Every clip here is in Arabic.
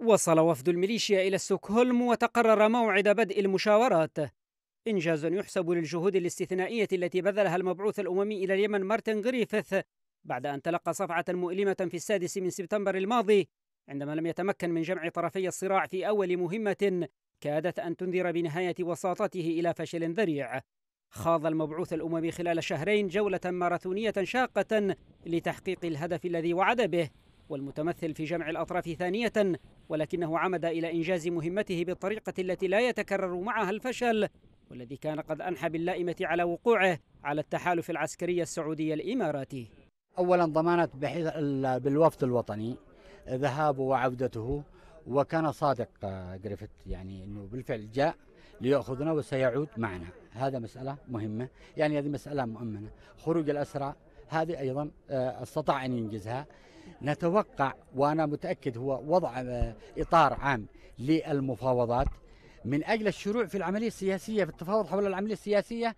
وصل وفد الميليشيا إلى ستوكهولم وتقرر موعد بدء المشاورات إنجاز يحسب للجهود الاستثنائية التي بذلها المبعوث الأممي إلى اليمن مارتن غريفيث بعد أن تلقى صفعة مؤلمة في السادس من سبتمبر الماضي عندما لم يتمكن من جمع طرفي الصراع في أول مهمة كادت أن تنذر بنهاية وساطته إلى فشل ذريع خاض المبعوث الأممي خلال شهرين جولة ماراثونية شاقة لتحقيق الهدف الذي وعد به والمتمثل في جمع الأطراف ثانية ولكنه عمد إلى إنجاز مهمته بالطريقة التي لا يتكرر معها الفشل والذي كان قد أنحى باللائمة على وقوعه على التحالف العسكري السعودي الإماراتي أولا ضمانة بحيث بالوفد الوطني ذهابه وعودته وكان صادق آه، جريفيث يعني انه بالفعل جاء ليأخذنا وسيعود معنا هذا مسألة مهمة يعني هذه مسألة مؤمنة خروج الأسرى هذه أيضا آه، استطاع أن ينجزها نتوقع وأنا متأكد هو وضع آه، إطار عام للمفاوضات من أجل الشروع في العملية السياسية في التفاوض حول العملية السياسية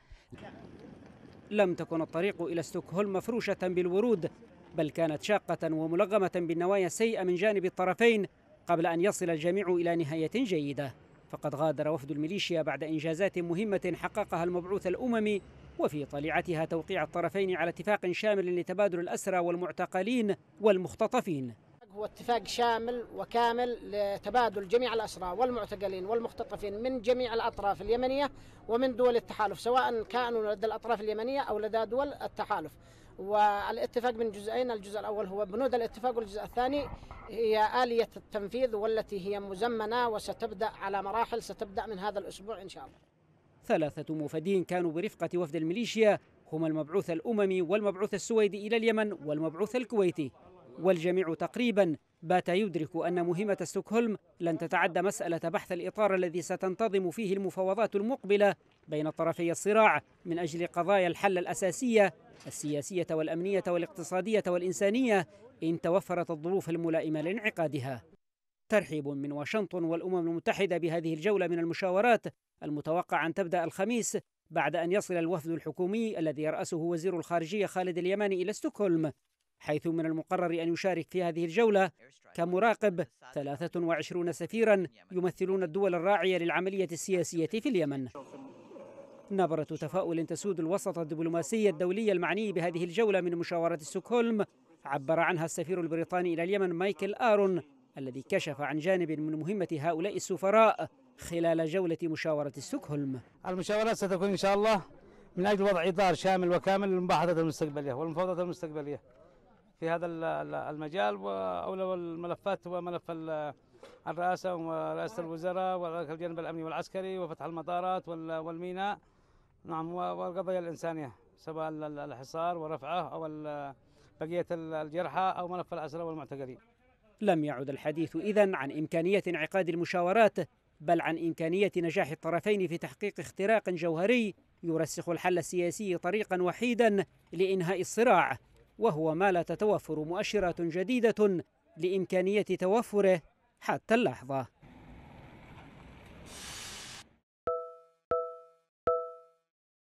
لم تكن الطريق إلى ستوكهولم مفروشة بالورود بل كانت شاقة وملغمة بالنوايا السيئة من جانب الطرفين قبل أن يصل الجميع إلى نهاية جيدة فقد غادر وفد الميليشيا بعد إنجازات مهمة حققها المبعوث الأممي وفي طليعتها توقيع الطرفين على اتفاق شامل لتبادل الأسرى والمعتقلين والمختطفين هو اتفاق شامل وكامل لتبادل جميع الأسرى والمعتقلين والمختطفين من جميع الأطراف اليمنية ومن دول التحالف سواء كانوا لدى الأطراف اليمنية أو لدى دول التحالف والاتفاق من جزئين الجزء الأول هو بنود الاتفاق والجزء الثاني هي آلية التنفيذ والتي هي مزمنة وستبدأ على مراحل ستبدأ من هذا الأسبوع إن شاء الله ثلاثة مفدين كانوا برفقة وفد الميليشيا هما المبعوث الأممي والمبعوث السويدي إلى اليمن والمبعوث الكويتي والجميع تقريبا بات يدرك أن مهمة ستوكهولم لن تتعدى مسألة بحث الإطار الذي ستنتظم فيه المفاوضات المقبلة بين طرفي الصراع من أجل قضايا الحل الأساسية السياسية والأمنية والاقتصادية والإنسانية إن توفرت الظروف الملائمة لانعقادها ترحيب من واشنطن والأمم المتحدة بهذه الجولة من المشاورات المتوقع أن تبدأ الخميس بعد أن يصل الوفد الحكومي الذي يرأسه وزير الخارجية خالد اليماني إلى ستوكهولم حيث من المقرر أن يشارك في هذه الجولة كمراقب 23 سفيرا يمثلون الدول الراعية للعملية السياسية في اليمن نبرة تفاؤل تسود الوسط الدبلوماسي الدولي المعني بهذه الجولة من مشاورة ستوكهولم عبر عنها السفير البريطاني إلى اليمن مايكل آرون الذي كشف عن جانب من مهمة هؤلاء السفراء خلال جولة مشاورة ستوكهولم المشاورات ستكون إن شاء الله من أجل وضع إطار شامل وكامل للمباحثات المستقبلية والمفاوضات المستقبلية في هذا المجال وأولى الملفات هو ملف الرئاسة ورئاسة نعم. الوزراء والجانب الأمني والعسكري وفتح المطارات والميناء نعم والقضايا الإنسانية سواء الحصار ورفعه أو بقية الجرحى أو ملف الأسرى والمعتقلين لم يعد الحديث إذا عن إمكانية انعقاد المشاورات بل عن إمكانية نجاح الطرفين في تحقيق اختراق جوهري يرسخ الحل السياسي طريقا وحيدا لإنهاء الصراع وهو ما لا تتوفر مؤشرات جديدة لإمكانية توفره حتى اللحظة